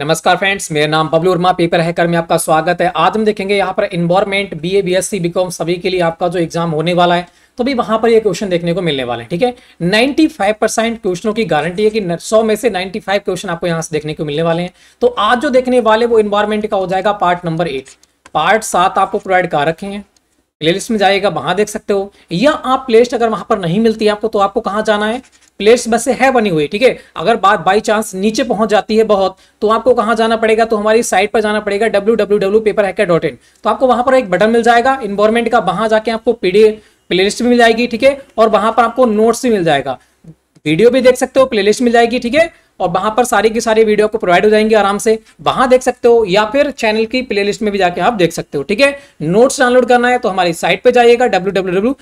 नमस्कार फ्रेंड्स मेरा नाम बबलू वर्मा पेपर हैकर में आपका स्वागत है आज हम देखेंगे यहाँ पर environment B A B S C BCom सभी के लिए आपका जो एग्जाम होने वाला है तो भी वहां पर ये क्वेश्चन देखने को मिलने वाले हैं ठीक है नाइन्टी फाइव परसेंट क्वेश्चनों की गारंटी है कि सौ में से नाइन्टी फाइव क्वेश्चन आपको यहाँ से देखने को मिलने वाले हैं तो आज जो देखने वाले वो इन्वायरमेंट का हो जाएगा पार्ट नंबर एट पार्ट सात आपको प्रोवाइड कर रखे हैं लिस्ट में जाएगा वहां देख सकते हो या आप प्लेस्ट अगर वहां पर नहीं मिलती आपको तो आपको कहाँ जाना है प्लेट्स बसे है बनी हुई ठीक है अगर बात बाई चांस नीचे पहुंच जाती है बहुत तो आपको कहाँ जाना पड़ेगा तो हमारी साइट पर जाना पड़ेगा डब्ल्यू डब्ल्यू डब्ल्यू पेपर तो आपको वहां पर एक बटन मिल जाएगा इन्वायरमेंट का वहां जाके आपको पीडीएफ प्लेलिस्ट भी मिल जाएगी ठीक है और वहां पर आपको नोट्स भी मिल जाएगा वीडियो भी देख सकते हो प्लेलिस्ट मिल जाएगी ठीक है और वहां पर सारी की सारी वीडियो आपको प्रोवाइड हो जाएंगे आराम से वहां देख सकते हो या फिर चैनल की प्लेलिस्ट में भी जाके आप देख सकते हो ठीक है नोट्स डाउनलोड करना है तो हमारी साइट पे जाइएगा डब्ल्यू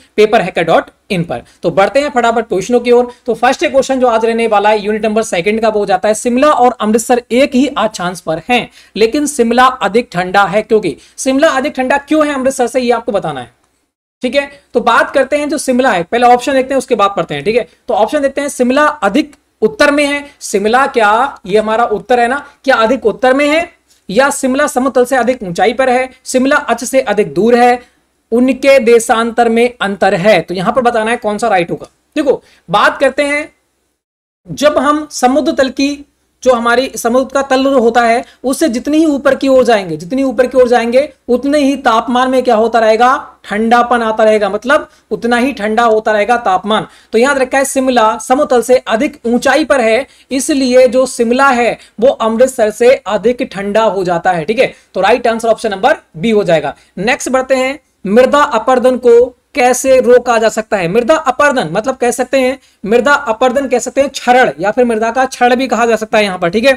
इन पर तो बढ़ते हैं फटाफट क्वेश्चनों की ओर तो फर्स्ट क्वेश्चन जो आज रहने वाला है यूनिट नंबर सेकंड का वो जाता है शिमला और अमृतसर एक ही आज चांस पर हैं लेकिन शिमला अधिक ठंडा है क्योंकि शिमला अधिक ठंडा क्यों है अमृतसर से ये आपको बताना है ठीक है तो बात करते हैं जो शिमला है पहले ऑप्शन देखते हैं उसके बाद पढ़ते हैं ठीक है तो ऑप्शन देखते हैं शिमला अधिक उत्तर में है शिमला क्या ये हमारा उत्तर है ना क्या अधिक उत्तर में है या शिमला समतल से अधिक ऊंचाई पर है शिमला अच से अधिक दूर है उनके देशांतर में अंतर है तो यहां पर बताना है कौन सा राइट होगा देखो बात करते हैं जब हम समुद्र तल की जो हमारी समुद्र का तल होता है उससे जितनी ही ऊपर की ओर जाएंगे जितनी ऊपर की ओर जाएंगे उतने ही तापमान में क्या होता रहेगा ठंडापन आता रहेगा मतलब उतना ही ठंडा होता रहेगा तापमान तो याद रखा है शिमला समतल से अधिक ऊंचाई पर है इसलिए जो शिमला है वो अमृतसर से अधिक ठंडा हो जाता है ठीक है तो right answer option number B हो जाएगा नेक्स्ट बढ़ते हैं मृदा अपर्दन को कैसे रोका जा सकता है मृदा अपर्दन मतलब कह सकते हैं मृदा अपर्दन कह सकते हैं छरण या फिर मृदा का छरण भी कहा जा सकता है यहां पर ठीक है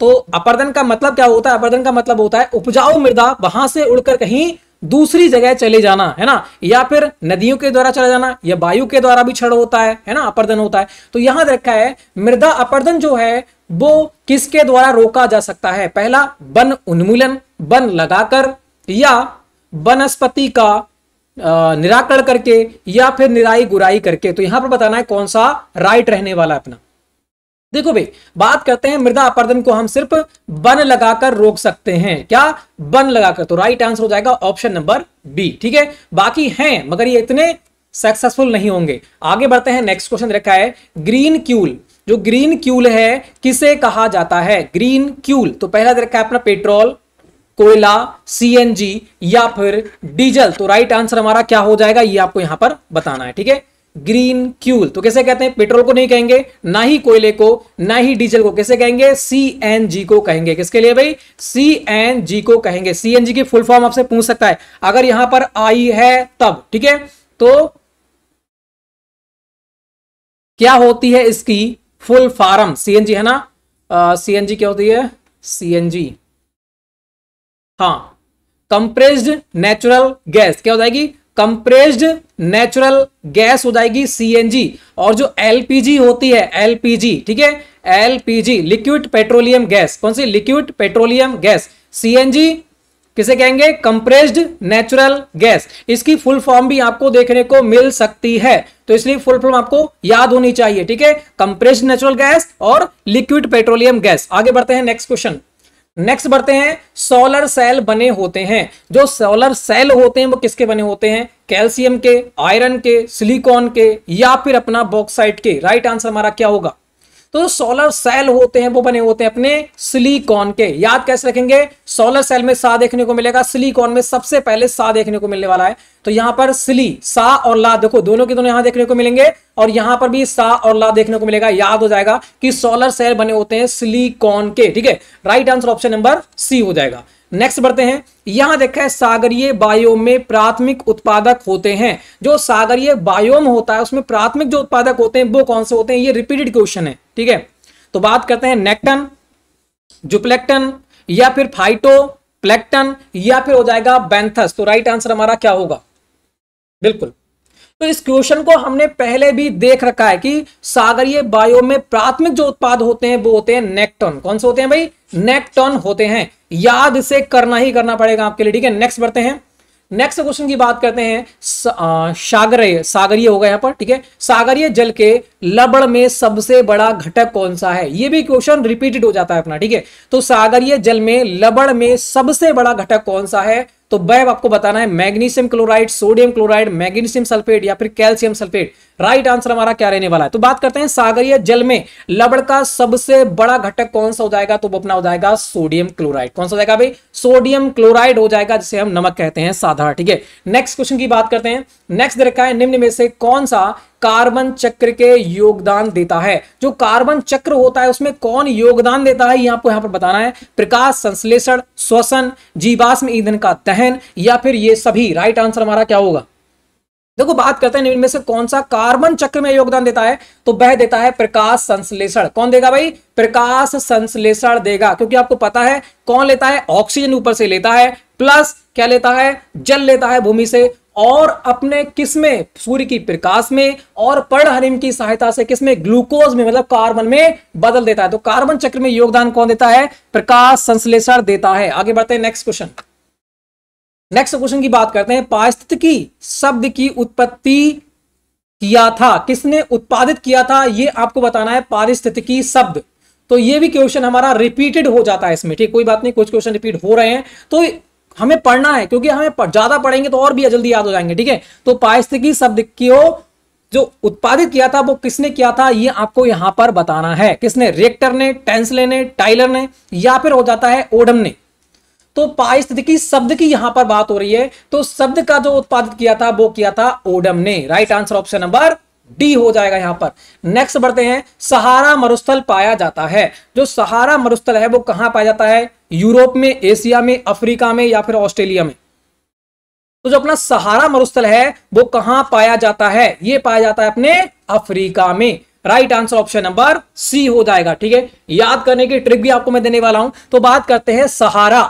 तो अपर्दन का मतलब क्या होता है अपर्दन का मतलब होता है उपजाऊ मृदा वहां से उड़कर कहीं दूसरी जगह चले जाना है ना या फिर नदियों के द्वारा चला जाना या वायु के द्वारा भी छड़ होता है है ना अपर्दन होता है तो यहां रखा है मृदा अपर्दन जो है वो किसके द्वारा रोका जा सकता है पहला वन उन्मूलन वन लगाकर या वनस्पति का निराकरण करके या फिर निराई गुराई करके तो यहां पर बताना है कौन सा राइट रहने वाला अपना देखो भाई बात करते हैं मृदा अपर्दन को हम सिर्फ बन लगाकर रोक सकते हैं क्या बन लगाकर तो राइट आंसर हो जाएगा ऑप्शन नंबर बी ठीक है बाकी हैं मगर ये इतने सक्सेसफुल नहीं होंगे आगे बढ़ते हैं नेक्स्ट क्वेश्चन रखा है ग्रीन क्यूल जो ग्रीन क्यूल है किसे कहा जाता है ग्रीन क्यूल तो पहला रखा है अपना पेट्रोल कोयला सीएनजी या फिर डीजल तो राइट आंसर हमारा क्या हो जाएगा ये आपको यहां पर बताना है ठीक है ग्रीन क्यूल तो कैसे कहते हैं पेट्रोल को नहीं कहेंगे ना ही कोयले को ना ही डीजल को कैसे कहेंगे सीएनजी को कहेंगे किसके लिए भाई सीएनजी को कहेंगे सीएनजी की फुल फॉर्म आपसे पूछ सकता है अगर यहां पर आई है तब ठीक है तो क्या होती है इसकी फुल फार्म सीएनजी है ना सीएनजी uh, क्या होती है सीएनजी हाँ कंप्रेस्ड नेचुरल गैस क्या हो जाएगी कंप्रेस्ड नेचुरल गैस हो जाएगी सीएनजी और जो एलपीजी होती है एलपीजी ठीक है एलपीजी लिक्विड पेट्रोलियम गैस कौन सी लिक्विड पेट्रोलियम गैस सीएनजी किसे कहेंगे कंप्रेस्ड नेचुरल गैस इसकी फुल फॉर्म भी आपको देखने को मिल सकती है तो इसलिए फुल फॉर्म आपको याद होनी चाहिए ठीक है कंप्रेस्ड नेचुरल गैस और लिक्विड पेट्रोलियम गैस आगे बढ़ते हैं नेक्स्ट क्वेश्चन नेक्स्ट बढ़ते हैं सोलर सेल बने होते हैं जो सोलर सेल होते हैं वो किसके बने होते हैं कैल्शियम के आयरन के सिलिकॉन के या फिर अपना बॉक्साइट के राइट आंसर हमारा क्या होगा तो सोलर सेल होते हैं वो बने होते हैं अपने सिलीकॉन के याद कैसे रखेंगे सोलर सेल में सा देखने को मिलेगा सिलीकॉन में सबसे पहले सा देखने को मिलने वाला है तो यहां पर सिली सा और ला देखो दोनों के दोनों यहां देखने को मिलेंगे और यहां पर भी सा और ला देखने को मिलेगा याद हो जाएगा कि सोलर सेल बने होते हैं सिलीकॉन के ठीक है right answer option number C हो जाएगा नेक्स्ट बढ़ते हैं यहां देखा है सागरीय बायोम में प्राथमिक उत्पादक होते हैं जो सागरीय बायोम होता है उसमें प्राथमिक जो उत्पादक होते हैं वो कौन से होते हैं ये रिपीटेड क्वेश्चन है ठीक है तो बात करते हैं नेक्टन जुप्लेक्टन या फिर फाइटो प्लेक्टन या फिर हो जाएगा बैंथस तो राइट आंसर हमारा क्या होगा बिल्कुल तो इस क्वेश्चन को हमने पहले भी देख रखा है कि सागरीय बायो में प्राथमिक जो उत्पाद होते हैं वो होते हैं नेक्टॉन कौन से होते हैं भाई नेक्टॉन होते हैं याद से करना ही करना पड़ेगा आपके लिए ठीक है नेक्स्ट बढ़ते हैं नेक्स्ट क्वेश्चन की बात करते हैं सागरीय सागरीय होगा यहाँ पर ठीक है सागरीय जल के लबड़ में सबसे बड़ा घटक कौन सा है यह भी क्वेश्चन रिपीटेड हो जाता है अपना ठीक है तो सागरीय जल में लबड़ में सबसे बड़ा घटक कौन सा है तो बैब आपको बताना है magnesium chloride sodium chloride magnesium sulphate या फिर कैल्शियम सल्फेट राइट आंसर हमारा क्या रहने वाला है तो बात करते हैं सागरीय जल में लबड़ का सबसे बड़ा घटक कौन सा हो जाएगा तो वो अपना हो जाएगा सोडियम क्लोराइड कौन सा हो जाएगा भाई सोडियम क्लोराइड हो जाएगा जिसे हम नमक कहते हैं साधारण ठीक है नेक्स्ट क्वेश्चन की बात करते हैं नेक्स्ट देखा रखा है निम्न में से कौन सा कार्बन चक्र के योगदान देता है जो कार्बन चक्र होता है उसमें कौन योगदान देता है ये आपको यहां पर बताना है प्रकाश संश्लेषण श्वसन जीवाश्म ईंधन का दहन या फिर ये सभी राइट आंसर हमारा क्या होगा देखो बात करते हैं इनमें से कौन सा कार्बन चक्र में योगदान देता है तो वह देता है प्रकाश संश्लेषण कौन देगा भाई प्रकाश संश्लेषण देगा क्योंकि आपको पता है कौन लेता है ऑक्सीजन ऊपर से लेता है प्लस क्या लेता है जल लेता है भूमि से और अपने किस में सूर्य की प्रकाश में और पर्णहरिम की सहायता से किस में ग्लूकोज में मतलब कार्बन में बदल देता है तो कार्बन चक्र में योगदान कौन देता है प्रकाश संश्लेषण देता है आगे बढ़ते हैं नेक्स्ट क्वेश्चन नेक्स्ट क्वेश्चन की बात करते हैं पारिस्थितिकी शब्द की उत्पत्ति किया था किसने उत्पादित किया था यह आपको बताना है पारिस्थितिकी शब्द तो यह भी क्वेश्चन हमारा रिपीटेड हो जाता है इसमें ठीक कोई बात नहीं कुछ क्वेश्चन रिपीट हो रहे हैं तो हमें पढ़ना है क्योंकि हमें ज्यादा पढ़ेंगे तो और भी जल्दी याद हो जाएंगे ठीक है तो पायस्तिकी शब्द क्यों जो उत्पादित किया था वो किसने किया था ये आपको यहां पर बताना है किसने रेक्टर ने टेंसले ने टाइलर ने या फिर हो जाता है ओडम ने तो पारिस्थितिकी शब्द की यहां पर बात हो रही है तो शब्द का जो उत्पादित किया था वो किया था ओडम ने right answer option number D हो जाएगा यहां पर नेक्स्ट बढ़ते हैं सहारा मरुस्थल पाया जाता है जो सहारा मरुस्थल है वो कहां पाया जाता है यूरोप में एशिया में अफ्रीका में या फिर ऑस्ट्रेलिया में तो जो अपना सहारा मरुस्थल है वो कहां पाया जाता है ये पाया जाता है अपने अफ्रीका में right answer option number C हो जाएगा ठीक है याद करने की ट्रिक भी आपको मैं देने वाला हूं तो बात करते हैं सहारा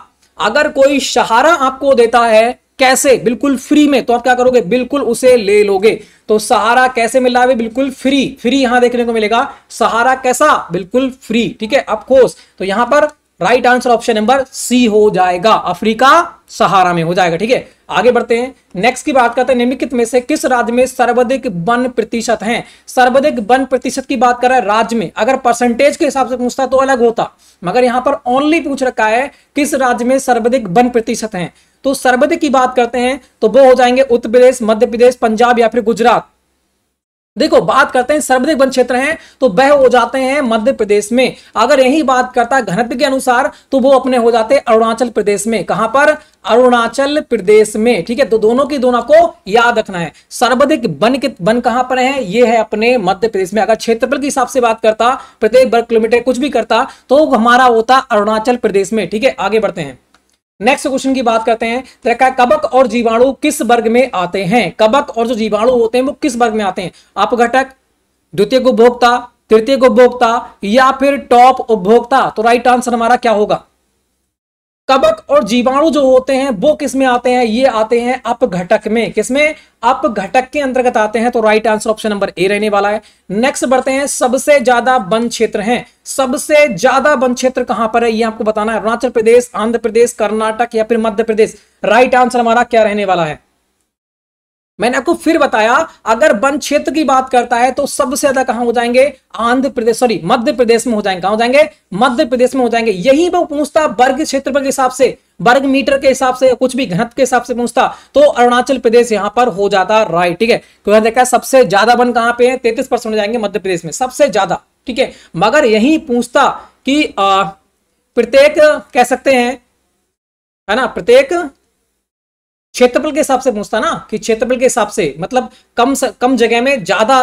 अगर कोई सहारा आपको देता है कैसे बिल्कुल फ्री में तो आप क्या करोगे बिल्कुल उसे ले लोगे तो सहारा कैसे मिल रहा है बिल्कुल फ्री फ्री यहां देखने को मिलेगा सहारा कैसा बिल्कुल फ्री ठीक है अफकोर्स तो यहां पर right answer option number C हो जाएगा अफ्रीका सहारा में हो जाएगा ठीक है आगे बढ़ते हैं नेक्स्ट की बात करते हैं निम्नलिखित में से किस राज्य में सर्वाधिक वन प्रतिशत है सर्वाधिक वन प्रतिशत की बात कर रहा है राज्य में अगर परसेंटेज के हिसाब से पूछता तो अलग होता मगर यहां पर ओनली पूछ रखा है किस राज्य में सर्वाधिक वन प्रतिशत है तो सर्वाधिक की बात करते हैं तो वो हो जाएंगे उत्तर प्रदेश मध्य प्रदेश पंजाब या फिर गुजरात देखो बात करते हैं सर्वाधिक वन क्षेत्र हैं तो वह हो जाते हैं मध्य प्रदेश में अगर यही बात करता घनत्व के अनुसार तो वो अपने हो जाते हैं अरुणाचल प्रदेश में कहां पर अरुणाचल प्रदेश में ठीक है तो दोनों की दोनों को याद रखना है सर्वाधिक वन के वन कहां पर है ये है अपने मध्य प्रदेश में अगर क्षेत्रफल के हिसाब से बात करता प्रत्येक वर्ग किलोमीटर कुछ भी करता तो हमारा होता अरुणाचल प्रदेश में ठीक है आगे बढ़ते हैं नेक्स्ट क्वेश्चन की बात करते हैं तरह कबक और जीवाणु किस वर्ग में आते हैं कबक और जो जीवाणु होते हैं वो किस वर्ग में आते हैं आप घटक द्वितीय उपभोक्ता तृतीय उपभोक्ता या फिर टॉप उपभोक्ता तो राइट आंसर हमारा क्या होगा कबक और जीवाणु जो होते हैं वो किसमें आते हैं ये आते हैं अपघटक में किसमें अपघटक के अंतर्गत आते हैं तो right answer option number A रहने वाला है नेक्स्ट बढ़ते हैं सबसे ज्यादा वन क्षेत्र हैं सबसे ज्यादा वन क्षेत्र कहां पर है ये आपको बताना है अरुणाचल प्रदेश आंध्र प्रदेश कर्नाटक या फिर मध्य प्रदेश राइट आंसर हमारा क्या रहने वाला है मैंने आपको फिर बताया अगर वन क्षेत्र की बात करता है तो सबसे ज्यादा कहां हो जाएंगे आंध्र प्रदेश सॉरी मध्य प्रदेश में हो जाएंगे कहां हो जाएंगे मध्य प्रदेश में हो जाएंगे यही वो पूछता वर्ग क्षेत्र के हिसाब से वर्ग मीटर के हिसाब से कुछ भी घनत्व के हिसाब से पूछता तो अरुणाचल प्रदेश यहां पर हो जाता राइट ठीक है क्योंकि देखा सबसे ज्यादा वन कहां पे है तैतीस परसेंट हो जाएंगे मध्य प्रदेश में सबसे ज्यादा ठीक है मगर यही पूछता कि प्रत्येक कह सकते हैं है ना प्रत्येक क्षेत्रफल के हिसाब से पूछता ना कि क्षेत्रफल के हिसाब से मतलब कम स, कम जगह में ज्यादा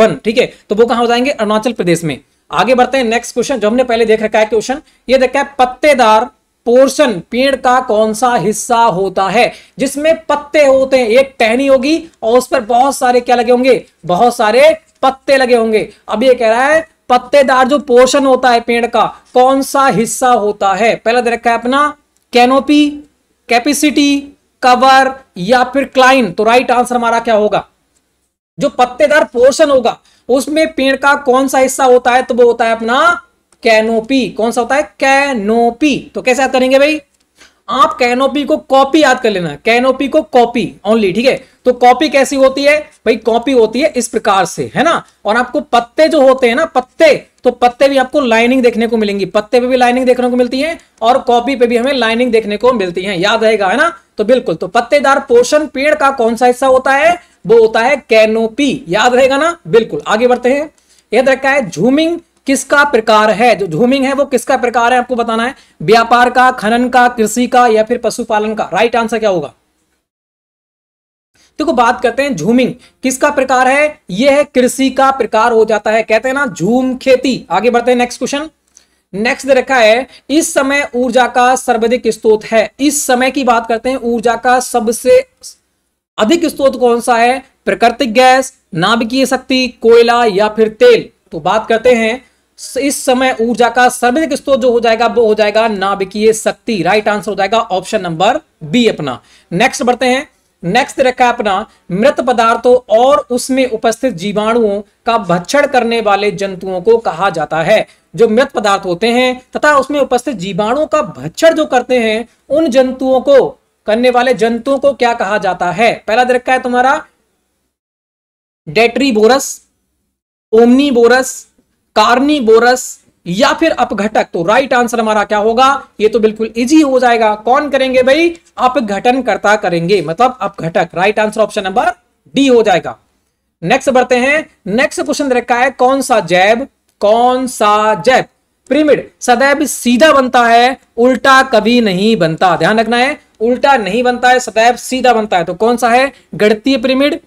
बन ठीक है तो वो कहां हो जाएंगे अरुणाचल प्रदेश में आगे बढ़ते हैं नेक्स्ट क्वेश्चन जो हमने पहले देख रखा है क्वेश्चन ये देखा है पत्तेदार पोर्शन पेड़ का कौन सा हिस्सा होता है जिसमें पत्ते होते हैं एक टहनी होगी और उस पर बहुत सारे क्या लगे होंगे बहुत सारे पत्ते लगे होंगे अब ये कह रहा है पत्तेदार जो पोर्शन होता है पेड़ का कौन सा हिस्सा होता है पहला दे रखा है अपना कैनोपी कैपेसिटी कवर या फिर क्लाइन तो राइट आंसर हमारा क्या होगा जो पत्तेदार पोर्शन होगा उसमें पेड़ का कौन सा हिस्सा होता है तो वो होता है अपना कैनोपी कौन सा होता है कैनोपी तो कैसे याद करेंगे भाई आप कैनोपी को कॉपी याद कर लेना कैनोपी को कॉपी ओनली ठीक है तो कॉपी कैसी होती है भाई कॉपी होती है इस प्रकार से है ना और आपको पत्ते जो होते हैं ना पत्ते तो पत्ते भी आपको लाइनिंग देखने को मिलेंगी पत्ते पे भी लाइनिंग देखने को मिलती है और कॉपी पे भी हमें लाइनिंग देखने को मिलती है याद रहेगा है ना तो बिल्कुल तो पत्तेदार पोषण पेड़ का कौन सा हिस्सा होता है वो होता है कैनोपी याद रहेगा ना बिल्कुल आगे बढ़ते हैं याद रखा है झूमिंग किसका प्रकार है जो झूमिंग है वो किसका प्रकार है आपको बताना है व्यापार का खनन का कृषि का या फिर पशुपालन का राइट आंसर क्या होगा देखो बात करते हैं झूमिंग किसका प्रकार है यह है कृषि का प्रकार हो जाता है कहते हैं ना झूम खेती आगे बढ़ते हैं नेक्स्ट क्वेश्चन नेक्स्ट रखा है इस समय ऊर्जा का सर्वाधिक स्त्रोत है इस समय की बात करते हैं ऊर्जा का सबसे अधिक स्त्रोत कौन सा है प्राकृतिक गैस नाभिकीय शक्ति कोयला या फिर तेल तो बात करते हैं इस समय ऊर्जा का सर्वाधिक स्त्रोत जो हो जाएगा वो हो जाएगा नाभिकीय शक्ति राइट आंसर हो जाएगा ऑप्शन नंबर बी अपना नेक्स्ट बढ़ते हैं नेक्स्ट रखा है अपना मृत पदार्थों और उसमें उपस्थित जीवाणुओं का भक्षण करने वाले जंतुओं को कहा जाता है जो मृत पदार्थ होते हैं तथा उसमें उपस्थित जीवाणुओं का भक्षण जो करते हैं उन जंतुओं को करने वाले जंतुओं को क्या कहा जाता है पहला दे रखा है तुम्हारा बोरस ओमनी बोरस कार्निबोरस या फिर अपघटक तो राइट आंसर हमारा क्या होगा ये तो बिल्कुल इजी हो जाएगा कौन करेंगे भाई अपघटन करता करेंगे मतलब अपघटक right answer option number D हो जाएगा नेक्स्ट बढ़ते हैं नेक्स्ट क्वेश्चन रखा है कौन सा जैब कौन सा जैब प्रिमिड सदैव सीधा बनता है उल्टा कभी नहीं बनता ध्यान रखना है उल्टा नहीं बनता है सदैव सीधा बनता है तो कौन सा है गणतीय पिरामिड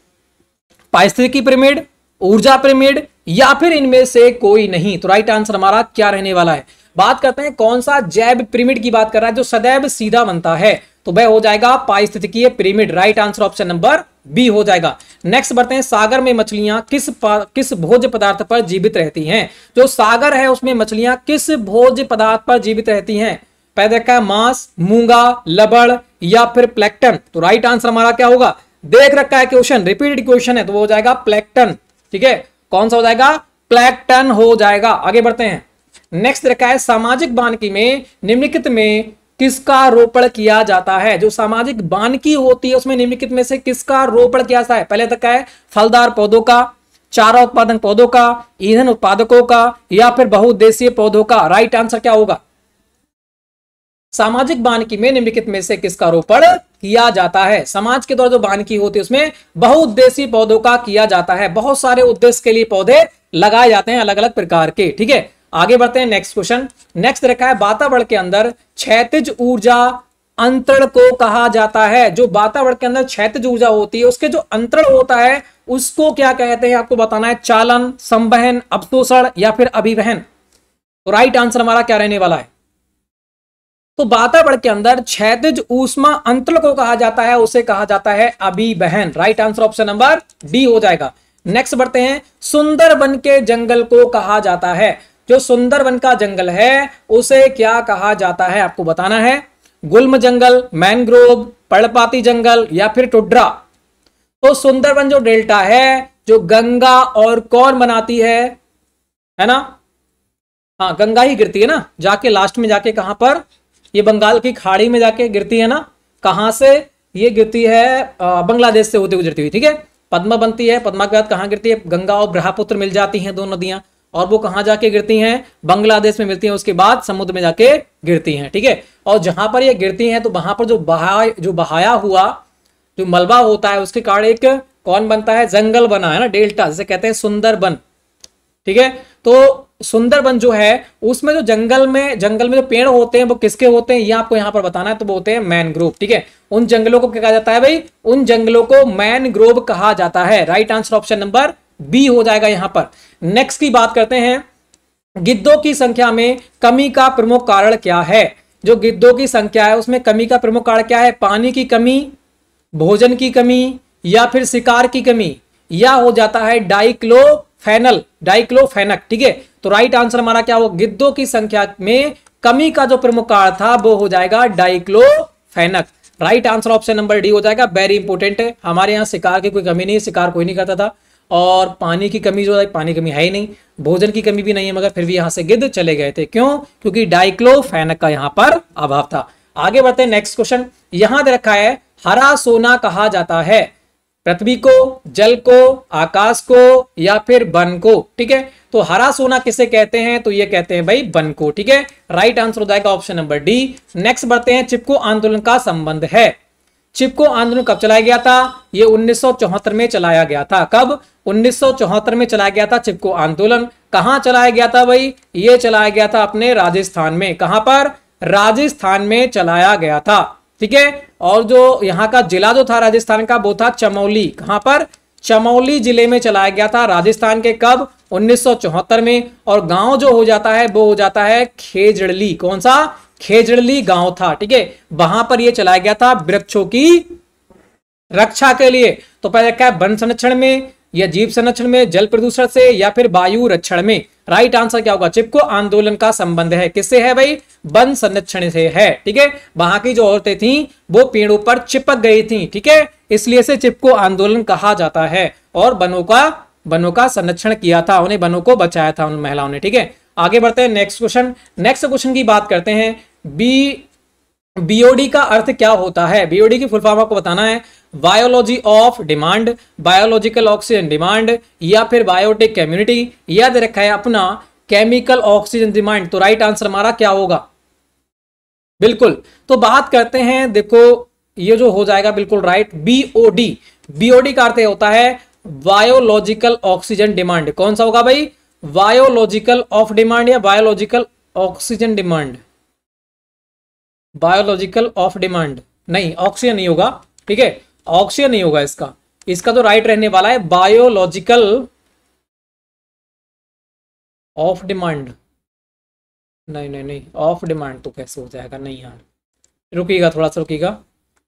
पारिस्थितिकी प्रिमिड ऊर्जा प्रिमिड या फिर इनमें से कोई नहीं तो राइट आंसर हमारा क्या रहने वाला है बात करते हैं कौन सा जैव पिरामिड की बात कर रहा है जो सदैव सीधा बनता है तो वह हो जाएगा पारिस्थितिकीय pyramid right answer option number B हो जाएगा नेक्स्ट बढ़ते हैं सागर में मछलियां किस किस भोज्य पदार्थ पर जीवित रहती हैं जो सागर है उसमें मछलियां किस भोज्य पदार्थ पर जीवित रहती हैं पैदा का मांस मूंगा लबड़ या फिर प्लेक्टन तो राइट आंसर हमारा क्या होगा देख रखा है क्वेश्चन रिपीटेड क्वेश्चन है तो वो हो जाएगा प्लेक्टन ठीक है कौन सा हो जाएगा प्लैक्टन हो जाएगा आगे बढ़ते हैं नेक्स्ट रखा है सामाजिक बानकी में निम्नलिखित में किसका रोपण किया जाता है जो सामाजिक बानकी होती है उसमें निम्नलिखित में से किसका रोपण किया जाता है पहले तक है फलदार पौधों का चारा उत्पादन पौधों का ईंधन उत्पादकों का या फिर बहुउद्देशीय पौधों का राइट आंसर क्या होगा सामाजिक बानकी में निम्नलिखित में से किसका रोपण किया जाता है समाज के द्वारा जो बानकी होती है उसमें बहुउद्देशी पौधों का किया जाता है बहुत सारे उद्देश्य के लिए पौधे लगाए जाते हैं अलग अलग प्रकार के ठीक है आगे बढ़ते हैं नेक्स्ट क्वेश्चन नेक्स्ट रखा है वातावरण के अंदर क्षैतिज ऊर्जा अंतरण को कहा जाता है जो वातावरण के अंदर क्षैतिज ऊर्जा होती है उसके जो अंतरण होता है उसको क्या कहते हैं आपको बताना है चालन संवहन अवशोषण या फिर अभिवहन तो राइट आंसर हमारा क्या रहने वाला है तो वातावरण के अंदर क्षैतिज ऊष्मा अंतल को कहा जाता है उसे कहा जाता है अभी बहन right answer option number D हो जाएगा नेक्स्ट बढ़ते हैं वन के जंगल को कहा जाता है जो सुंदर वन का जंगल है उसे क्या कहा जाता है आपको बताना है गुलम जंगल मैनग्रोव पड़पाती जंगल या फिर टुड्रा तो सुंदरवन जो डेल्टा है जो गंगा और कौन बनाती है है ना हाँ गंगा ही गिरती है ना जाके लास्ट में जाके कहां पर ये बंगाल की खाड़ी में जाके गिरती है ना कहा से ये गिरती है बांग्लादेश से होते गुजरती हुई ठीक है पद्मा बनती है पद्मा के बाद कहाँ गिरती है गंगा और ब्रह्मपुत्र मिल जाती हैं दो नदियां और वो कहाँ जाके गिरती हैं बांग्लादेश में मिलती हैं उसके बाद समुद्र में जाके गिरती हैं ठीक है ठीके? और जहां पर ये गिरती हैं तो वहां पर जो बहा जो बहाया हुआ जो मलबा होता है उसके कारण एक कौन बनता है जंगल बना है ना डेल्टा जिसे कहते हैं सुंदर बन ठीक है तो सुंदरबन जो है उसमें जो जंगल में जंगल में जो पेड़ होते हैं वो किसके होते हैं ये आपको यहां पर बताना है तो वो होते हैं मैनग्रोव ठीक है उन जंगलों को क्या कहा जाता है भाई उन जंगलों को मैनग्रोव कहा जाता है right answer option number B हो जाएगा यहां पर नेक्स्ट की बात करते हैं गिद्धों की संख्या में कमी का प्रमुख कारण क्या है जो गिद्धों की संख्या है उसमें कमी का प्रमुख कारण क्या है पानी की कमी भोजन की कमी या फिर शिकार की कमी या हो जाता है डाइक्लो फेनल डाइक्लोफेनक ठीक है तो राइट आंसर हमारा क्या हो गिद्धों की संख्या में कमी का जो प्रमुख कारण था वो हो जाएगा diclofenac right answer option number D हो जाएगा वेरी इंपॉर्टेंट है हमारे यहाँ शिकार की कोई कमी नहीं है शिकार कोई नहीं करता था और पानी की कमी जो है पानी कमी है ही नहीं भोजन की कमी भी नहीं है मगर फिर भी यहां से गिद्ध चले गए थे क्यों क्योंकि डाइक्लोफेनक का यहाँ पर अभाव था आगे बढ़ते हैं नेक्स्ट क्वेश्चन यहां दे रखा है हरा सोना कहा जाता है पृथ्वी को जल को आकाश को या फिर वन को ठीक है तो हरा सोना किसे कहते हैं तो ये कहते हैं भाई वन को ठीक है राइट आंसर हो जाएगा ऑप्शन नंबर डी नेक्स्ट बढ़ते हैं चिपको आंदोलन का संबंध है चिपको आंदोलन कब चलाया गया था ये 1974 में चलाया गया था कब 1974 में चलाया गया था चिपको आंदोलन कहाँ चलाया गया था भाई ये चलाया गया था अपने राजस्थान में कहां पर राजस्थान में चलाया गया था ठीक है और जो यहाँ का जिला जो था राजस्थान का वो था चमौली कहां पर चमौली जिले में चलाया गया था राजस्थान के कब उन्नीस में और गांव जो हो जाता है वो हो जाता है खेजड़ली कौन सा खेजड़ली गांव था ठीक है वहां पर यह चलाया गया था वृक्षों की रक्षा के लिए तो पहले क्या है वन संरक्षण में या जीव संरक्षण में जल प्रदूषण से या फिर वायु रक्षण में राइट आंसर क्या होगा चिपको आंदोलन का संबंध है किससे है भाई वन संरक्षण से है ठीक है वहां की जो औरतें थी वो पेड़ों पर चिपक गई थी ठीक है इसलिए से चिपको आंदोलन कहा जाता है और वनों का वनों का संरक्षण किया था उन्हें वनों को बचाया था उन महिलाओं ने ठीक है आगे बढ़ते हैं नेक्स्ट क्वेश्चन नेक्स्ट क्वेश्चन की बात करते हैं बी बीओडी का अर्थ क्या होता है बीओडी की फुल फॉर्म आपको बताना है biology of demand biological oxygen demand या फिर बायोटिक कम्युनिटी याद रखा है अपना केमिकल ऑक्सीजन डिमांड तो राइट आंसर हमारा क्या होगा बिल्कुल तो बात करते हैं देखो ये जो हो जाएगा बिल्कुल राइट बीओडी बीओडी का अर्थ होता है बायोलॉजिकल ऑक्सीजन डिमांड कौन सा होगा भाई बायोलॉजिकल ऑफ डिमांड या biological oxygen demand biological of demand नहीं ऑक्सीजन नहीं होगा ठीक है ऑक्सीजन नहीं होगा इसका इसका तो राइट रहने वाला है बायोलॉजिकल ऑफ डिमांड नहीं नहीं नहीं ऑफ डिमांड तो कैसे हो जाएगा नहीं यार रुकिएगा थोड़ा सा रुकिएगा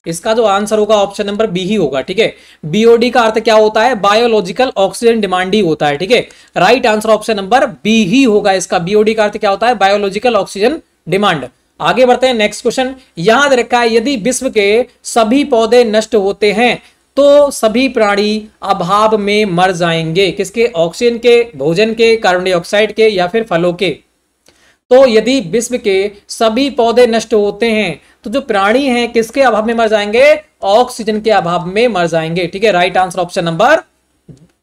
इसका जो आंसर होगा ऑप्शन नंबर बी ही होगा ठीक है बीओडी का अर्थ क्या होता है बायोलॉजिकल ऑक्सीजन डिमांड ही होता है ठीक है right answer option number B ही होगा इसका बीओडी का अर्थ क्या होता है बायोलॉजिकल ऑक्सीजन डिमांड आगे बढ़ते हैं नेक्स्ट क्वेश्चन याद रखा है यदि विश्व के सभी पौधे नष्ट होते हैं तो सभी प्राणी अभाव में मर जाएंगे किसके ऑक्सीजन के भोजन के कार्बन डाइऑक्साइड के या फिर फलों के तो यदि विश्व के सभी पौधे नष्ट होते हैं तो जो प्राणी हैं किसके अभाव में मर जाएंगे ऑक्सीजन के अभाव में मर जाएंगे ठीक है right answer option number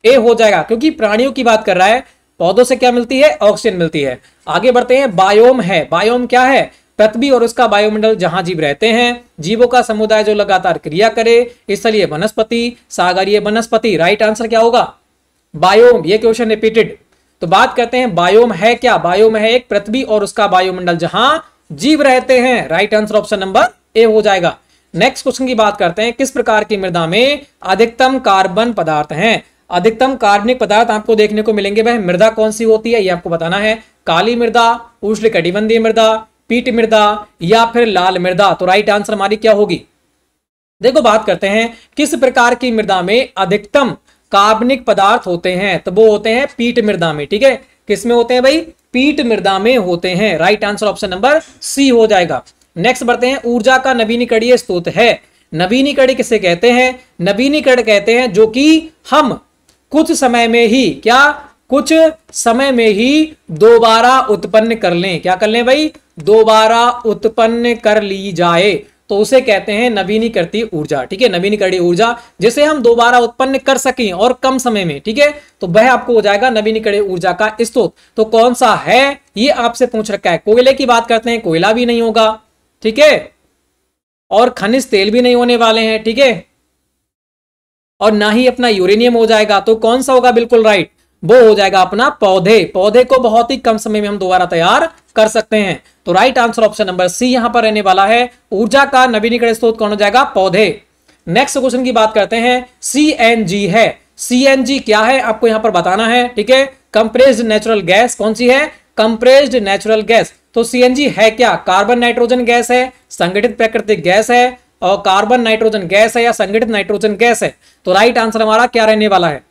A हो जाएगा क्योंकि प्राणियों की बात कर रहा है पौधों से क्या मिलती है ऑक्सीजन मिलती है आगे बढ़ते हैं बायोम है बायोम क्या है पृथ्वी और उसका वायुमंडल जहां जीव रहते हैं जीवों का समुदाय जो लगातार क्रिया करे इसलिए वनस्पति सागरीय वनस्पति राइट आंसर क्या होगा बायोम ये क्वेश्चन रिपीटेड तो बात करते हैं बायोम है क्या बायोम है एक पृथ्वी और उसका वायुमंडल जहां जीव रहते हैं right answer option number A हो जाएगा नेक्स्ट क्वेश्चन की बात करते हैं किस प्रकार की मृदा में अधिकतम कार्बन पदार्थ हैं अधिकतम कार्बनिक पदार्थ आपको देखने को मिलेंगे वह मृदा कौन सी होती है ये आपको बताना है काली मृदा उष्ण कटिबंधीय मृदा पीट मृदा या फिर लाल मृदा तो राइट आंसर हमारी क्या होगी देखो बात करते हैं किस प्रकार की मृदा में अधिकतम कार्बनिक पदार्थ होते हैं तो वो होते हैं पीट मृदा में ठीक है किसमें होते हैं भाई पीट मृदा में होते हैं right answer option number C हो जाएगा नेक्स्ट बढ़ते हैं ऊर्जा का नवीनीकरणीय स्रोत है नवीनीकरण किसे कहते हैं नवीनीकरण कहते हैं जो कि हम कुछ समय में ही क्या कुछ समय में ही दोबारा उत्पन्न कर लें क्या कर लें भाई दोबारा उत्पन्न कर ली जाए तो उसे कहते हैं नवीनीकृत ऊर्जा ठीक है नवीनीकरणीय ऊर्जा जिसे हम दोबारा उत्पन्न कर सकें और कम समय में ठीक है तो वह आपको हो जाएगा नवीनीकरणीय ऊर्जा का स्त्रोत तो कौन सा है ये आपसे पूछ रखा है कोयले की बात करते हैं कोयला भी नहीं होगा ठीक है और खनिज तेल भी नहीं होने वाले हैं ठीक है और ना ही अपना यूरेनियम हो जाएगा तो कौन सा होगा बिल्कुल राइट वो हो जाएगा अपना पौधे पौधे को बहुत ही कम समय में हम दोबारा तैयार कर सकते हैं तो right answer option number C यहां पर रहने वाला है ऊर्जा का नवीनीकरण स्रोत कौन हो जाएगा पौधे नेक्स्ट क्वेश्चन की बात करते हैं सी है सी क्या है आपको यहां पर बताना है ठीक है कंप्रेस्ड नेचुरल गैस कौन सी है कंप्रेस्ड नेचुरल गैस तो सी है क्या कार्बन नाइट्रोजन गैस है संगठित प्राकृतिक गैस है और कार्बन नाइट्रोजन गैस है या संगठित नाइट्रोजन गैस है तो राइट आंसर हमारा क्या रहने वाला है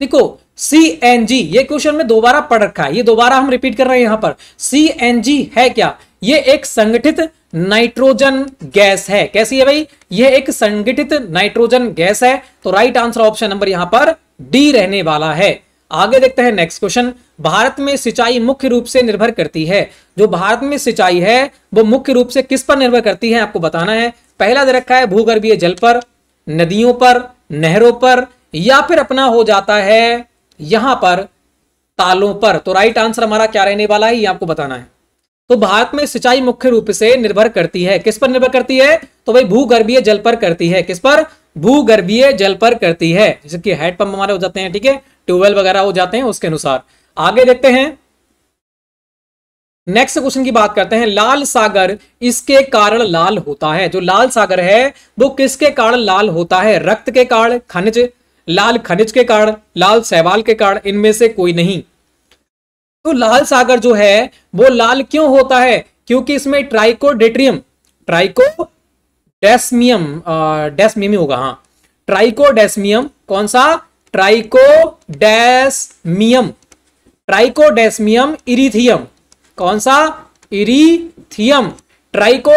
देखो सी एन जी ये क्वेश्चन में दोबारा पढ़ रखा है ये दोबारा हम रिपीट कर रहे हैं यहां पर सी एन जी है क्या ये एक संगठित नाइट्रोजन गैस है कैसी है भाई ये एक संगठित नाइट्रोजन गैस है तो राइट आंसर ऑप्शन नंबर यहां पर डी रहने वाला है आगे देखते हैं नेक्स्ट क्वेश्चन भारत में सिंचाई मुख्य रूप से निर्भर करती है जो भारत में सिंचाई है वो मुख्य रूप से किस पर निर्भर करती है आपको बताना है पहला दे रखा है भूगर्भीय जल पर नदियों पर नहरों पर या फिर अपना हो जाता है यहां पर तालों पर तो राइट आंसर हमारा क्या रहने वाला है ये आपको बताना है तो भारत में सिंचाई मुख्य रूप से निर्भर करती है किस पर निर्भर करती है तो भाई भूगर्भीय जल पर करती है किस पर भूगर्भीय जल पर करती है जैसे कि हैंडपंप हमारे हो जाते हैं ठीक है ट्यूबवेल वगैरह हो जाते हैं उसके अनुसार आगे देखते हैं नेक्स्ट क्वेश्चन की बात करते हैं लाल सागर इसके कारण लाल होता है जो लाल सागर है वो किसके कारण लाल होता है रक्त के कारण खनिज लाल खनिज के कारण लाल सहवाल के कारण इनमें से कोई नहीं तो लाल सागर जो है वो लाल क्यों होता है क्योंकि इसमें ट्राइकोडेट्रियम ट्राइको डेस्मियम डेस्मियम होगा हाँ डेस्मियम कौन सा ट्राइको डेस्मियम इरिथियम कौन सा इरिथियम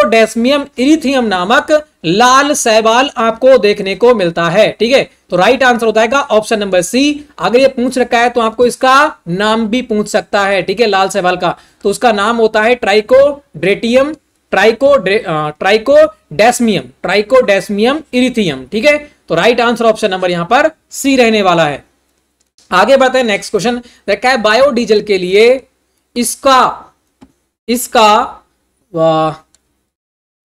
डेस्मियम इरिथियम नामक लाल सहवाल आपको देखने को मिलता है ठीक है तो राइट आंसर हो जाएगा ऑप्शन नंबर सी अगर ये पूछ रखा है तो आपको इसका नाम भी पूछ सकता है ठीक है लाल सहवाल का तो उसका नाम होता है Trichodesmium Tricho Trichodesmium Trichodesmium erythraeum ठीक है तो राइट आंसर ऑप्शन नंबर यहां पर सी रहने वाला है आगे बढ़ते हैं नेक्स्ट क्वेश्चन रखा है बायोडीजल के लिए इसका इसका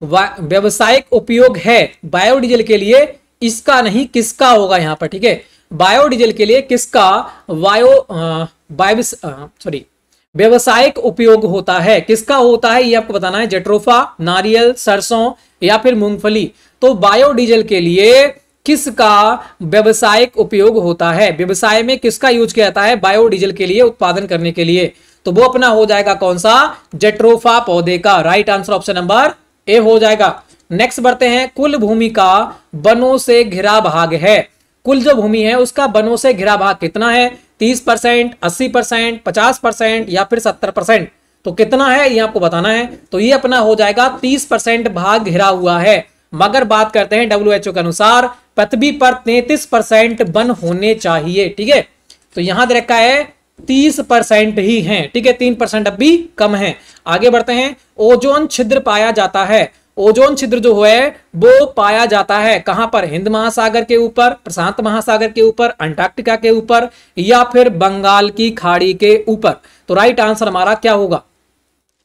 व्यावसायिक उपयोग है बायोडीजल के लिए इसका नहीं किसका होगा यहां पर ठीक है बायोडीजल के लिए किसका वायो बायोस सॉरी व्यवसायिक उपयोग होता है किसका होता है ये आपको बताना है जेट्रोफा नारियल सरसों या फिर मूंगफली तो बायोडीजल के लिए किसका व्यवसायिक उपयोग होता है व्यवसाय में किसका यूज किया जाता है बायोडीजल के लिए उत्पादन करने के लिए तो वो अपना हो जाएगा कौन सा जेट्रोफा पौधे का right answer option number A हो जाएगा नेक्स्ट बढ़ते हैं कुल भूमि का बनो से घिरा भाग है कुल जो भूमि है उसका बनो से घिरा भाग कितना है तीस परसेंट अस्सी परसेंट पचास परसेंट या फिर सत्तर परसेंट तो कितना है ये आपको बताना है तो ये अपना हो जाएगा तीस परसेंट भाग घिरा हुआ है मगर बात करते हैं डब्ल्यू के अनुसार पृथ्वी पर तैतीस परसेंट बन होने चाहिए ठीक है तो यहां देखा रखा है तीस परसेंट ही हैं ठीक है तीन परसेंट अब भी कम है आगे बढ़ते हैं ओजोन छिद्र पाया जाता है ओजोन छिद्र जो है वो पाया जाता है कहां पर हिंद महासागर के ऊपर प्रशांत महासागर के ऊपर अंटार्कटिका के ऊपर या फिर बंगाल की खाड़ी के ऊपर तो राइट आंसर हमारा क्या होगा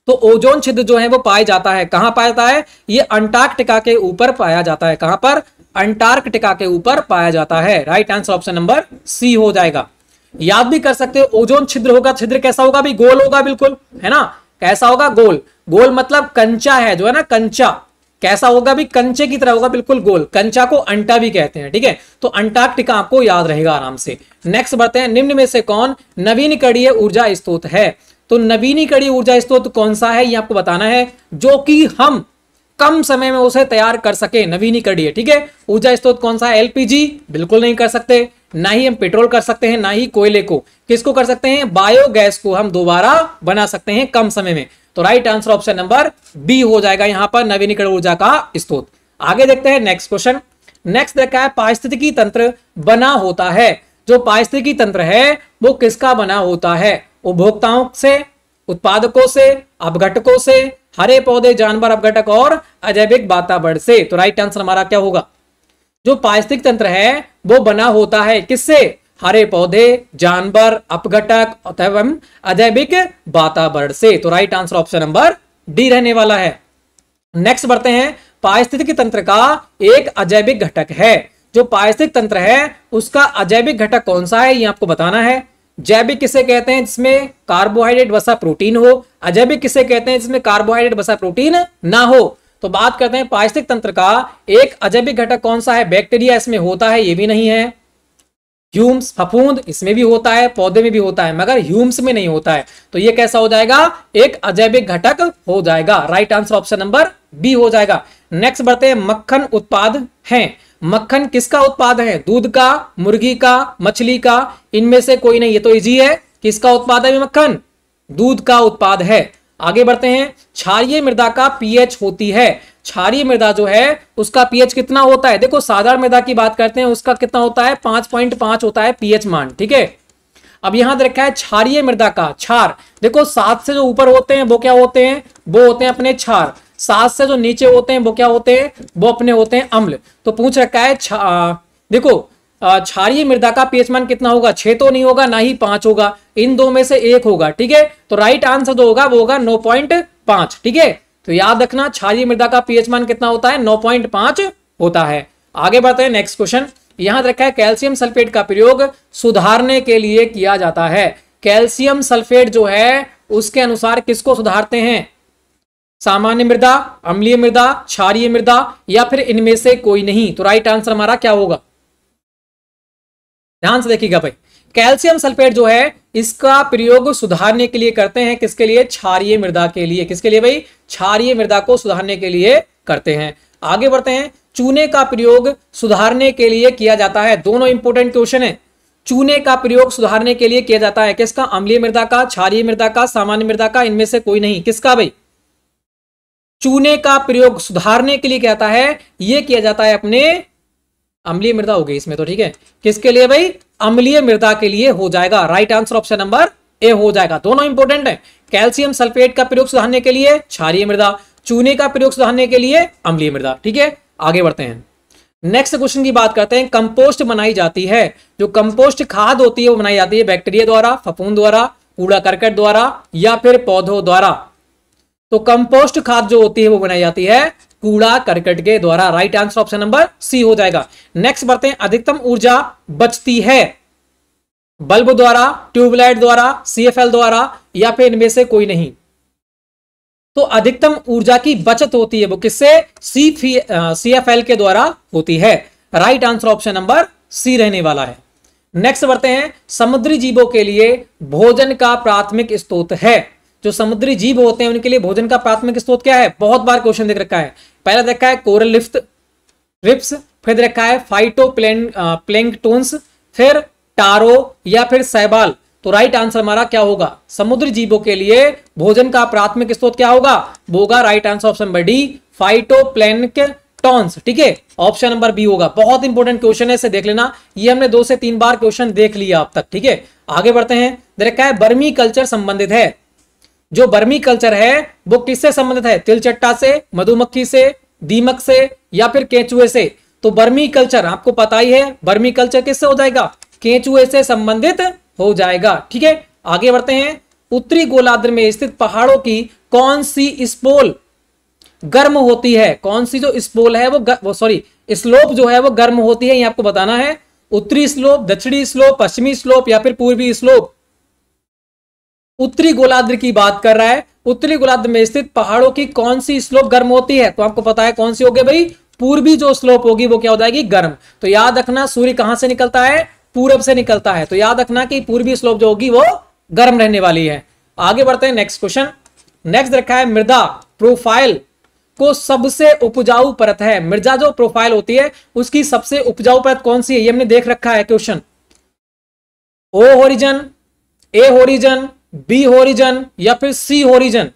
तो ओजोन छिद्र जो है वो पाया जाता है कहां पाया जाता है ये अंटार्कटिका के ऊपर पाया जाता है कहां पर अंटार्कटिका के ऊपर पाया जाता है right answer option number C हो जाएगा याद भी कर सकते हो ओजोन छिद्र होगा छिद्र कैसा होगा भी गोल होगा बिल्कुल है ना कैसा होगा गोल गोल मतलब कंचा है जो है ना कंचा कैसा होगा भी कंचे की तरह होगा बिल्कुल गोल कंचा को अंटा भी कहते हैं ठीक है तो अंटार्कटिका आपको याद रहेगा आराम से नेक्स्ट बढ़ते हैं निम्न में से कौन नवीनकरणीय ऊर्जा स्त्रोत है तो नवीनीकरणीय ऊर्जा स्त्रोत कौन सा है ये आपको बताना है जो कि हम कम समय में उसे तैयार कर सके नवीनीकरणीय ठीक है ऊर्जा स्त्रोत कौन सा है एलपीजी बिल्कुल नहीं कर सकते ना ही हम पेट्रोल कर सकते हैं ना ही कोयले को किसको कर सकते हैं बायोगैस को हम दोबारा बना सकते हैं कम समय में तो right answer option number B हो जाएगा यहां पर नवीनीकरण ऊर्जा का स्त्रोत आगे देखते हैं नेक्स्ट क्वेश्चन नेक्स्ट देखा है पारिस्थितिकी तंत्र बना होता है जो पारिस्थितिकी तंत्र है वो किसका बना होता है उपभोक्ताओं से उत्पादकों से अपघटकों से हरे पौधे जानवर अपघटक और अजैविक वातावरण से तो राइट आंसर हमारा क्या होगा जो पारिस्थितिक तंत्र है वो बना होता है किससे हरे पौधे जानवर अपघटक एवं अजैविक वातावरण से तो right answer option number D रहने वाला है नेक्स्ट बढ़ते हैं पारिस्थितिक तंत्र का एक अजैविक घटक है जो पारिस्थितिक तंत्र है उसका अजैविक घटक कौन सा है ये आपको बताना है जैविक किसे कहते हैं जिसमें कार्बोहाइड्रेट बसा प्रोटीन हो अजैविक किसे कहते हैं जिसमें कार्बोहाइड्रेट बसा प्रोटीन ना हो तो बात करते हैं पारिस्थितिक तंत्र का एक अजैविक घटक कौन सा है बैक्टीरिया इसमें होता है ये भी नहीं है ह्यूम्स फफूंद इसमें भी होता है पौधे में भी होता है मगर ह्यूम्स में नहीं होता है तो ये कैसा हो जाएगा एक अजैविक घटक हो जाएगा right answer option number B हो जाएगा नेक्स्ट बढ़ते हैं मक्खन उत्पाद है मक्खन किसका उत्पाद है दूध का मुर्गी का मछली का इनमें से कोई नहीं ये तो इजी है किसका उत्पाद है मक्खन दूध का उत्पाद है आगे बढ़ते हैं क्षारिय मृदा का पीएच होती है क्षारिय मृदा जो है उसका पीएच कितना होता है देखो साधारण मृदा की बात करते हैं उसका कितना होता है पांच पॉइंट पांच होता है पीएच मान ठीक है अब यहां रखा है क्षारिय मृदा का क्षार देखो सात से जो ऊपर होते हैं वो क्या होते हैं वो होते हैं अपने क्षार सात से जो नीचे होते हैं वो क्या होते हैं वो अपने होते हैं अम्ल तो पूछ रखा है देखो क्षारीय मृदा का पीएच मान कितना होगा छह तो नहीं होगा ना ही पांच होगा इन दो में से एक होगा ठीक है तो राइट आंसर जो होगा वो होगा नौ पॉइंट पांच ठीक है तो याद रखना क्षारीय मृदा का पीएच मान कितना होता है नौ पॉइंट पांच होता है आगे बढ़ते हैं नेक्स्ट क्वेश्चन यहां रखा है कैल्शियम सल्फेट का प्रयोग सुधारने के लिए किया जाता है कैल्शियम सल्फेट जो है उसके अनुसार किसको सुधारते हैं सामान्य मृदा अम्लीय मृदा क्षारीय मृदा या फिर इनमें से कोई नहीं तो राइट आंसर हमारा क्या होगा ध्यान से देखिएगा भाई कैल्शियम सल्फेट जो है इसका प्रयोग सुधारने के लिए करते हैं किसके लिए क्षारिय मृदा के लिए किसके लिए भाई क्षारिय मृदा को सुधारने के लिए करते हैं आगे बढ़ते हैं चूने का प्रयोग सुधारने के लिए किया जाता है दोनों इंपोर्टेंट क्वेश्चन है चूने का प्रयोग सुधारने के लिए किया जाता है किसका अम्लीय मृदा का क्षारिय मृदा का सामान्य मृदा का इनमें से कोई नहीं किसका भाई चूने का प्रयोग सुधारने के लिए क्या है यह किया जाता है अपने अम्लीय मृदा हो गई इसमें तो ठीक है किसके लिए भाई अम्लीय मृदा के लिए हो जाएगा right answer option number A हो जाएगा दोनों इंपोर्टेंट है कैल्शियम सल्फेट का प्रयोग सुधारने के लिए क्षारिय मृदा चूने का प्रयोग सुधारने के लिए अम्लीय मृदा ठीक है आगे बढ़ते हैं नेक्स्ट क्वेश्चन की बात करते हैं कंपोस्ट बनाई जाती है जो कंपोस्ट खाद होती है वो बनाई जाती है बैक्टीरिया द्वारा फपून द्वारा कूड़ा करकट द्वारा या फिर पौधों द्वारा तो कंपोस्ट खाद जो होती है वो बनाई जाती है कूड़ा करकट के द्वारा right answer option number C हो जाएगा नेक्स्ट बढ़ते हैं अधिकतम ऊर्जा बचती है बल्ब द्वारा ट्यूबलाइट द्वारा सीएफएल द्वारा या फिर इनमें से कोई नहीं तो अधिकतम ऊर्जा की बचत होती है वो किससे सी सीएफएल के द्वारा होती है right answer option number C रहने वाला है नेक्स्ट बढ़ते हैं समुद्री जीवों के लिए भोजन का प्राथमिक स्त्रोत है जो समुद्री जीव होते हैं उनके लिए भोजन का प्राथमिक स्रोत क्या है बहुत बार क्वेश्चन देख रखा है पहला देखा है कोरल लिफ्ट रिप्स फिर देखा है फाइटो प्लेन फिर टारो या फिर सहबाल तो राइट आंसर हमारा क्या होगा समुद्री जीवों के लिए भोजन का प्राथमिक स्रोत क्या होगा बोगा होगा right answer option number D phytotrons ठीक है ऑप्शन नंबर बी होगा बहुत इंपॉर्टेंट क्वेश्चन है इसे देख लेना ये हमने दो से तीन बार क्वेश्चन देख लिया अब तक ठीक है आगे बढ़ते हैं देखा है बर्मी कल्चर संबंधित है जो बर्मी कल्चर है वो किससे संबंधित है तिलचट्टा से मधुमक्खी से दीमक से या फिर केंचुए से तो बर्मी कल्चर आपको पता ही है बर्मी कल्चर किससे हो जाएगा केंचुए से संबंधित हो जाएगा ठीक है आगे बढ़ते हैं उत्तरी गोलार्ध में स्थित पहाड़ों की कौन सी स्पोल गर्म होती है कौन सी जो स्पोल है वो, वो सॉरी स्लोप जो है वो गर्म होती है ये आपको बताना है उत्तरी स्लोप दक्षिणी स्लोप पश्चिमी स्लोप या फिर पूर्वी स्लोप उत्तरी गोलाद्र की बात कर रहा है उत्तरी गोलाद्र में स्थित पहाड़ों की कौन सी स्लोप गर्म होती है तो आपको पता है कौन सी होगी भाई पूर्वी जो स्लोप होगी वो क्या हो जाएगी गर्म तो याद रखना सूर्य कहां से निकलता है पूरब से निकलता है तो याद रखना कि पूर्वी स्लोप जो होगी वो गर्म रहने वाली है आगे बढ़ते हैं नेक्स्ट क्वेश्चन नेक्स्ट रखा है मृदा प्रोफाइल को सबसे उपजाऊ परत है मिर्जा जो प्रोफाइल होती है उसकी सबसे उपजाऊ परत कौन सी है ये हमने देख रखा है question O horizon A horizon B horizon या फिर सी होरिजन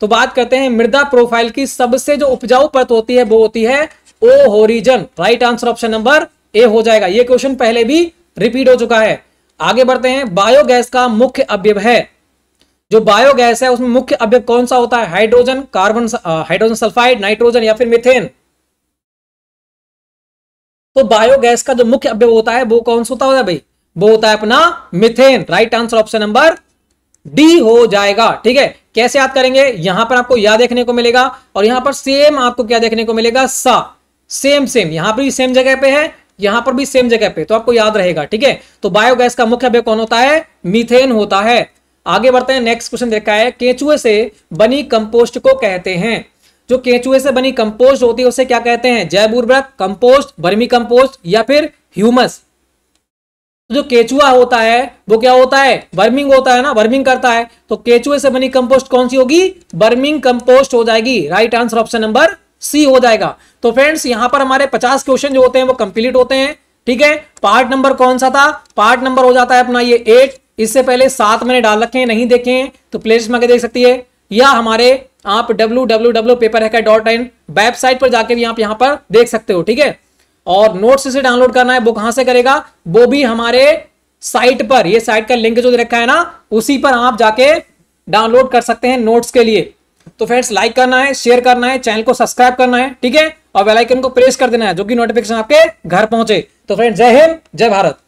तो बात करते हैं मृदा प्रोफाइल की सबसे जो उपजाऊ परत होती है वो होती है O horizon right answer option number A हो जाएगा ये क्वेश्चन पहले भी रिपीट हो चुका है आगे बढ़ते हैं बायोगैस का मुख्य अवयव है जो बायोगैस है उसमें मुख्य अवयव कौन सा होता है hydrogen carbon hydrogen sulphide nitrogen या फिर मिथेन तो बायोगैस का जो मुख्य अवयव होता है वो कौन सा होता है भाई वो होता है अपना methane right answer option number D हो जाएगा ठीक है कैसे याद करेंगे यहां पर आपको या देखने को मिलेगा और यहां पर सेम आपको क्या देखने को मिलेगा सा सेम सेम यहां पर भी सेम जगह पे है यहां पर भी सेम जगह पे तो आपको याद रहेगा ठीक है तो बायोगैस का मुख्य अभ्य कौन होता है मीथेन होता है आगे बढ़ते हैं नेक्स्ट क्वेश्चन देखा है केचुए से बनी कंपोस्ट को कहते हैं जो केचुए से बनी कंपोस्ट होती है उसे क्या कहते हैं जयपुर कंपोस्ट बर्मी कंपोस्ट या फिर ह्यूमस तो जो केचुआ होता है वो क्या होता है वर्मिंग होता है ना वर्मिंग करता है तो केचुए से बनी कंपोस्ट कौन सी होगी वर्मिंग कंपोस्ट हो जाएगी right answer option number C हो जाएगा तो फ्रेंड्स यहां पर हमारे पचास क्वेश्चन जो होते हैं वो कंप्लीट होते हैं ठीक है पार्ट नंबर कौन सा था पार्ट नंबर हो जाता है अपना ये एट इससे पहले सात मैंने डाल रखे हैं नहीं देखे हैं तो लिस्ट में आगे देख सकती है या हमारे आप डब्ल्यू डब्ल्यू डब्ल्यू पेपर है डॉट इन वेबसाइट पर जाकर भी आप यहां पर देख सकते हो ठीक है और नोट्स इसे डाउनलोड करना है वो कहां से करेगा वो भी हमारे साइट पर ये साइट का लिंक जो दे रखा है ना उसी पर आप जाके डाउनलोड कर सकते हैं नोट्स के लिए तो फ्रेंड्स लाइक करना है शेयर करना है चैनल को सब्सक्राइब करना है ठीक है और वेलाइकन को प्रेस कर देना है जो कि नोटिफिकेशन आपके घर पहुंचे तो फ्रेंड्स जय हिंद जय भारत